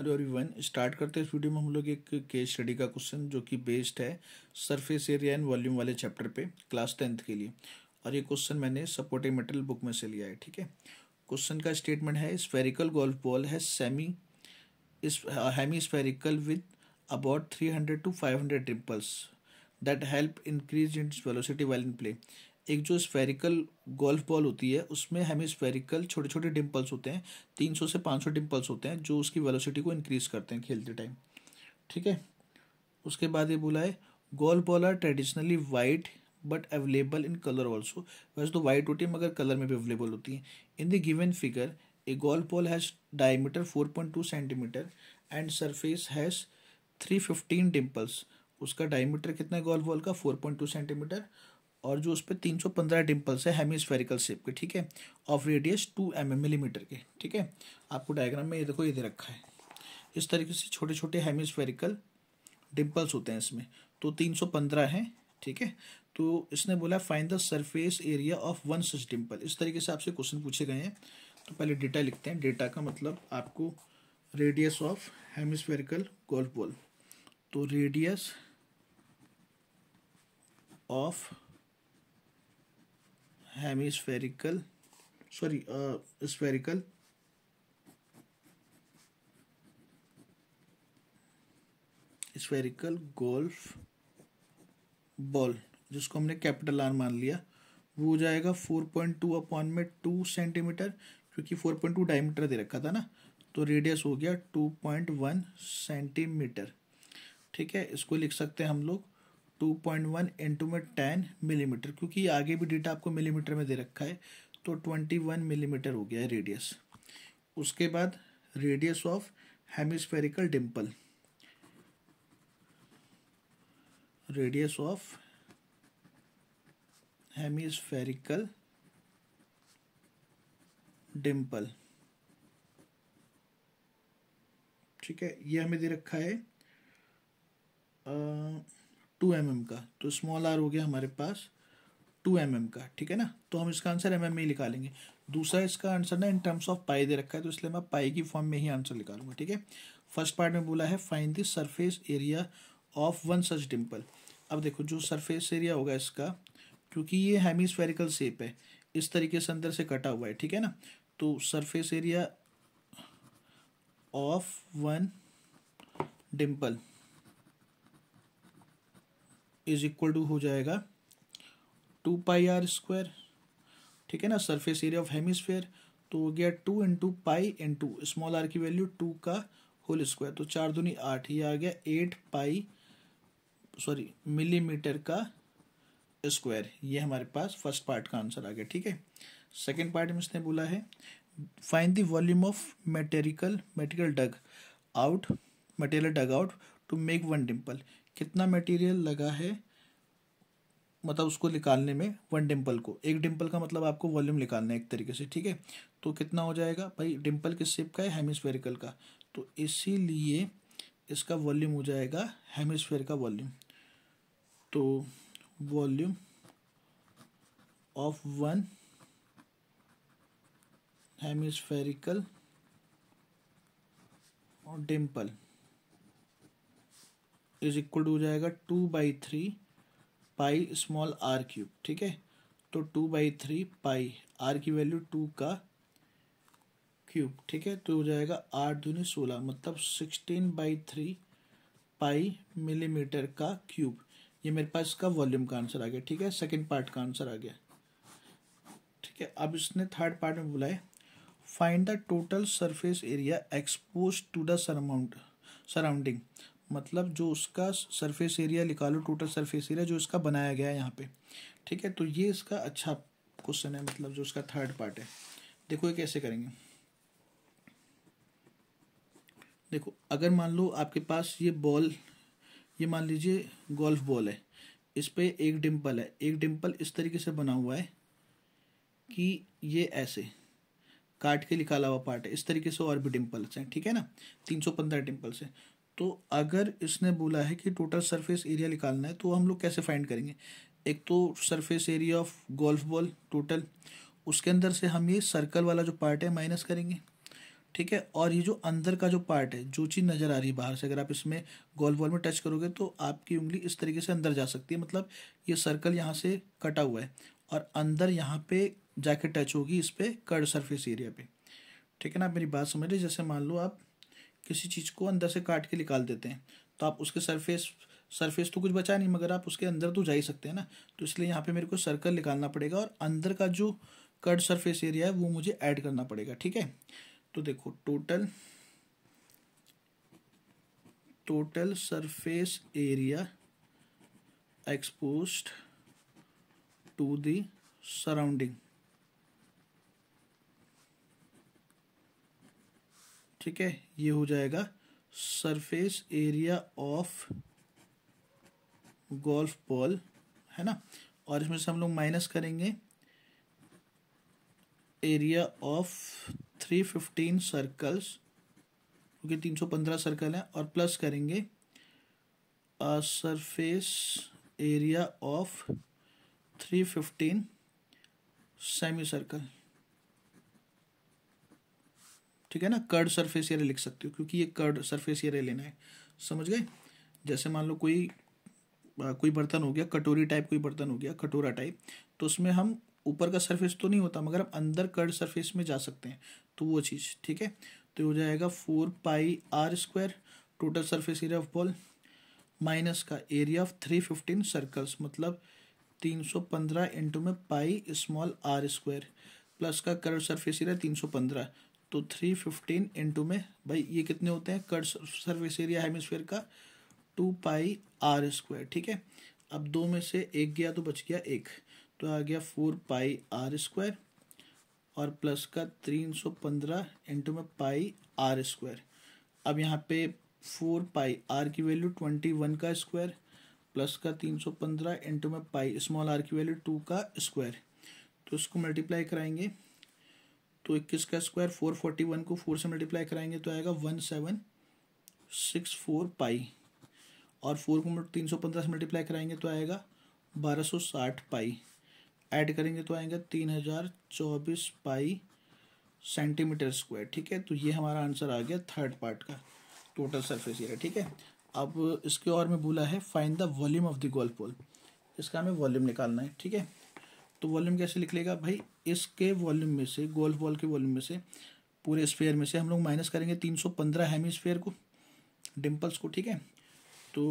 hello everyone start करते हैं इस वीडियो में हम लोग एक केस स्टडी का क्वेश्चन जो कि बेस्ड है सरफेस एरिया एंड वॉल्यूम वाले चैप्टर पे क्लास टेंथ के लिए और ये क्वेश्चन मैंने सपोर्टिंग मेटल बुक में से लिया है ठीक है क्वेश्चन का स्टेटमेंट है स्फेरिकल गोल्फ बॉल है semi is hemi spherical with about three hundred to five hundred that help increase in velocity well in play एक जो स्फेरिकल गोल्फ बॉल होती है उसमें हमें स्फेरिकल छोटे छोटे डिम्पल्स होते हैं तीन सौ से पाँच सौ डिम्पल्स होते हैं जो उसकी वेलोसिटी को इंक्रीज करते हैं खेलते टाइम ठीक है उसके बाद ये बोला है golf ball are traditionally white but available in colour also वैसे तो वाइट होती है मगर कलर में भी अवेलेबल होती हैं in the given figure a golf ball has diameter four point two centimetre and surface has three fifteen dimples उसका डायमीटर कितना है गोल्फ बॉल का फोर पॉइंट टू सेंटीमीटर और जो उस पर तीन सौ पंद्रह डिम्पल्स है स्फेरिकल शेप के ठीक है of radius two m millimetre के ठीक है आपको डायग्राम में ये देखो ये दे रखा है इस तरीके से छोटे छोटे स्फेरिकल डिम्पल्स होते हैं इसमें तो तीन सौ पंद्रह हैं ठीक है तो इसने बोला find the surface area of one such dimple इस तरीके से आपसे क्वेश्चन पूछे गए हैं तो पहले डेटा लिखते हैं डेटा का मतलब आपको radius of hemispherical golf ball तो radius of hemispherical sorry sorry uh, spherical spherical golf ball जिसको हमने कैपिटल आर मान लिया वो हो जाएगा फोर पॉइंट टू अपॉन में टू सेंटीमीटर क्योंकि फोर पॉइंट टू डायमीटर दे रखा था ना तो रेडियस हो गया टू पॉइंट वन सेंटीमीटर ठीक है इसको लिख सकते हैं हम लोग टू पॉइंट वन इंटू में टेन मिलीमीटर क्योंकि आगे भी डेटा आपको मिलीमीटर में दे रखा है तो ट्वेंटी वन मिलीमीटर हो गया है रेडियस उसके बाद radius of hemispherical dimple radius of hemispherical dimple ठीक है ये हमें दे रखा है टू एम mm का तो स्मॉल आर हो गया हमारे पास टू एम mm का ठीक है ना तो हम इसका आंसर एम mm में ही निकालेंगे दूसरा इसका आंसर ना इन टर्म्स ऑफ पाई दे रखा है तो इसलिए मैं पाई की फॉर्म में ही आंसर निकालूंगा ठीक है फर्स्ट पार्ट में बोला है find the surface area of one such dimple अब देखो जो सरफेस एरिया होगा इसका क्योंकि ये स्फेरिकल शेप है इस तरीके से अंदर से कटा हुआ है ठीक है ना तो surface area of one dimple is equal to हो जाएगा टू पाई आर स्क्वायर ठीक है ना सरफेस एरिया ऑफ हेमिस्फेयर तो हो गया two into pi into small r की वैल्यू टू का होल स्क्वायर तो चार दूनी आठ ये आ गया एट पाई सॉरी मिलीमीटर का स्क्वायर ये हमारे पास फर्स्ट पार्ट का आंसर आ गया ठीक है सेकेंड पार्ट में इसने बोला है find the volume of material material dug out material dug out to make one dimple कितना मटेरियल लगा है मतलब उसको निकालने में वन डिम्पल को एक डिम्पल का मतलब आपको वॉल्यूम निकालना है एक तरीके से ठीक है तो कितना हो जाएगा भाई डिम्पल किस शेप का है हेमिस्फेरिकल का तो इसीलिए इसका वॉल्यूम हो जाएगा हेमिस्फेयर का वॉल्यूम तो वॉल्यूम ऑफ वन हेमिस्फेरिकल और डिम्पल इज इक्वल टू हो जाएगा two by three pi small r cube ठीक है तो two by three pi r की वैल्यू टू का क्यूब ठीक है तो हो जाएगा आठ दूनी सोलह मतलब sixteen by three pi millimetre का क्यूब ये मेरे पास इसका वॉल्यूम का आंसर आ गया ठीक है सेकंड पार्ट का आंसर आ गया ठीक है अब इसने थर्ड पार्ट में बुलाए find the total surface area expose to the surround surrounding मतलब जो उसका सरफेस एरिया निकालो टोटल सरफेस एरिया जो इसका बनाया गया है यहाँ पे ठीक है तो ये इसका अच्छा क्वेश्चन है मतलब जो इसका थर्ड पार्ट है देखो ये कैसे करेंगे देखो अगर मान लो आपके पास ये बॉल ये मान लीजिए गोल्फ बॉल है इस पर एक डिम्पल है एक डिम्पल इस तरीके से बना हुआ है कि ये ऐसे काट के निकाला हुआ पार्ट है इस तरीके से और भी डिम्पल्स हैं ठीक है ना तीन सौ पंद्रह डिम्पल्स हैं तो अगर इसने बोला है कि टोटल सरफेस एरिया निकालना है तो हम लोग कैसे फाइंड करेंगे एक तो surface area of golf ball total उसके अंदर से हम ये सर्कल वाला जो पार्ट है माइनस करेंगे ठीक है और ये जो अंदर का जो पार्ट है जो चीज़ नज़र आ रही है बाहर से अगर आप इसमें गोल्फ बॉल में टच करोगे तो आपकी उंगली इस तरीके से अंदर जा सकती है मतलब ये सर्कल यहाँ से कटा हुआ है और अंदर यहाँ पे जाके टच होगी इस पर कर्ड सरफेस एरिया पे ठीक है ना आप मेरी बात समझ रहे जैसे मान लो आप किसी चीज़ को अंदर से काट के निकाल देते हैं तो आप उसके सरफेस सरफेस तो कुछ बचा नहीं मगर आप उसके अंदर तो जा ही सकते हैं ना तो इसलिए यहाँ पे मेरे को सर्कल निकालना पड़ेगा और अंदर का जो कट सरफेस एरिया है वो मुझे ऐड करना पड़ेगा ठीक है तो देखो total total surface area expose to surrounding ठीक है ये हो जाएगा surface area of golf ball है ना और इसमें से हम लोग माइनस करेंगे area of three fifteen circles क्योंकि तीन सौ पंद्रह सर्कल है और प्लस करेंगे surface area of three fifteen semi circle ठीक है ना कर्ड सरफेस एरिया लिख सकते हो क्योंकि ये कर्ड सरफेस एरिया लेना है समझ गए जैसे मान लो कोई आ, कोई बर्तन हो गया कटोरी टाइप कोई बर्तन हो गया कटोरा टाइप तो उसमें हम ऊपर का सरफेस तो नहीं होता मगर हम अंदर कर्ड सरफेस में जा सकते हैं तो वो चीज़ ठीक है तो हो जाएगा four pi r square total surface area of ball minus का area of three fifteen circles मतलब तीन सौ पंद्रह इंटू में pi small r square plus का कर्ड सरफेस एरिया तीन सौ पंद्रह तो थ्री फिफ्टीन इंटू में भाई ये कितने होते हैं कट सर्विस एरिया हेमिसफेयर का टू पाई आर स्क्वायर ठीक है अब दो में से एक गया तो बच गया एक तो आ गया फोर पाई आर स्क्वायर और प्लस का तीन सौ पंद्रह इंटू में पाई आर स्क्वायर अब यहाँ पे फोर पाई आर की वैल्यू ट्वेंटी वन का स्क्वायर प्लस का तीन सौ पंद्रह इंटू में पाई स्मॉल आर की वैल्यू टू का स्क्वायर तो इसको मल्टीप्लाई कराएंगे तो इक्कीस का स्क्वायर फोर फोर्टी वन को फोर से मल्टीप्लाई कराएंगे तो आएगा one seven six four pi और फोर को तीन सौ पंद्रह से मल्टीप्लाई कराएंगे तो आएगा बारह सौ साठ पाई ऐड करेंगे तो आएगा तीन हजार चौबीस पाई सेंटीमीटर स्क्वायर ठीक है तो ये हमारा आंसर आ गया थर्ड पार्ट का टोटल सरफेस एरिया ठीक है अब इसके और में बोला है find the volume of the golf ball इसका हमें वॉल्यूम निकालना है ठीक है तो वॉल्यूम कैसे लिख लेगा भाई इसके वॉल्यूम में से गोल्फ बॉल के वॉल्यूम में से पूरे स्फेयर में से हम लोग माइनस करेंगे तीन सौ पंद्रह हेमी स्फेयर को डिम्पल्स को ठीक है तो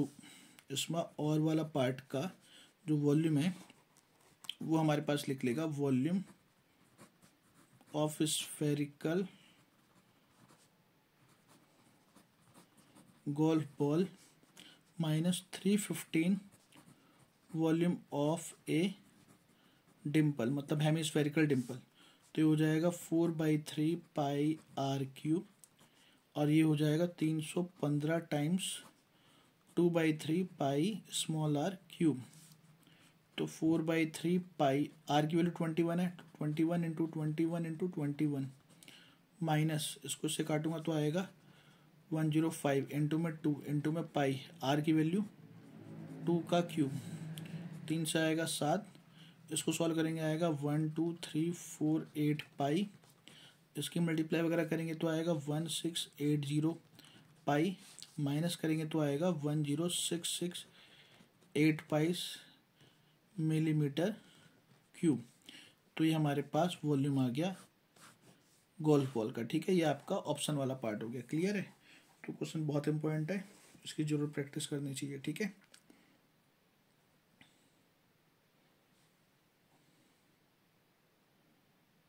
इसमें और वाला पार्ट का जो वॉल्यूम है वो हमारे पास लिख लेगा volume of spherical golf ball minus three fifteen volume of a dimple मतलब हेमिस्फेरिकल डिम्पल तो ये हो जाएगा four by three pi r cube और ये हो जाएगा तीन सौ पंद्रह times two by three pi small r cube तो four by three pi r की वैल्यू ट्वेंटी वन है twenty one into twenty one into twenty one minus इसको से काटूंगा तो आएगा वन जीरो फाइव इंटू में टू इंटू में पाई आर की वैल्यू टू का क्यूब तीन से आएगा सात इसको सॉल्व करेंगे आएगा one two three four eight pi इसकी मल्टीप्लाई वगैरह करेंगे तो आएगा one six eight zero pi minus करेंगे तो आएगा one zero six six eight pis millimetre cube तो ये हमारे पास वॉल्यूम आ गया गोल्फ बॉल का ठीक है ये आपका ऑप्शन वाला पार्ट हो गया क्लियर है तो क्वेश्चन बहुत इंपॉर्टेंट है इसकी जरूर प्रैक्टिस करनी चाहिए ठीक है